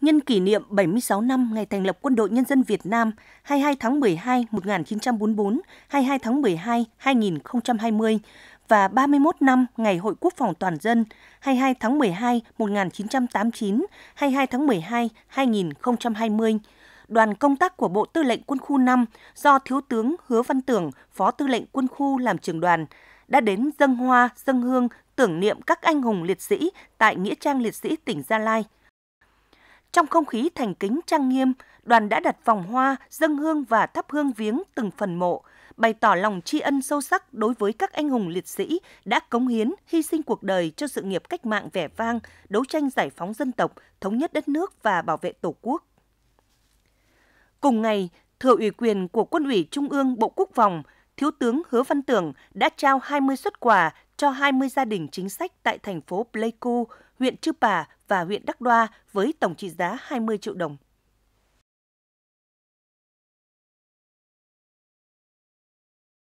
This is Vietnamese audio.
nhân kỷ niệm 76 năm ngày thành lập Quân đội Nhân dân Việt Nam 22 tháng 12 1944, 22 tháng 12 2020 và 31 năm ngày Hội Quốc phòng toàn dân 22 tháng 12 1989, 22 tháng 12 2020. Đoàn công tác của Bộ Tư lệnh Quân khu 5 do Thiếu tướng Hứa Văn Tưởng, Phó Tư lệnh Quân khu làm trưởng đoàn, đã đến dân hoa, dân hương tưởng niệm các anh hùng liệt sĩ tại Nghĩa trang liệt sĩ tỉnh Gia Lai – trong không khí thành kính trang nghiêm, đoàn đã đặt vòng hoa, dâng hương và thắp hương viếng từng phần mộ, bày tỏ lòng tri ân sâu sắc đối với các anh hùng liệt sĩ đã cống hiến, hy sinh cuộc đời cho sự nghiệp cách mạng vẻ vang, đấu tranh giải phóng dân tộc, thống nhất đất nước và bảo vệ Tổ quốc. Cùng ngày, thừa ủy quyền của Quân ủy Trung ương Bộ Quốc phòng, Thiếu tướng Hứa Văn Tưởng đã trao 20 xuất quà cho 20 gia đình chính sách tại thành phố Pleiku, huyện Chư Pả và huyện Đắc Đoa với tổng trị giá 20 triệu đồng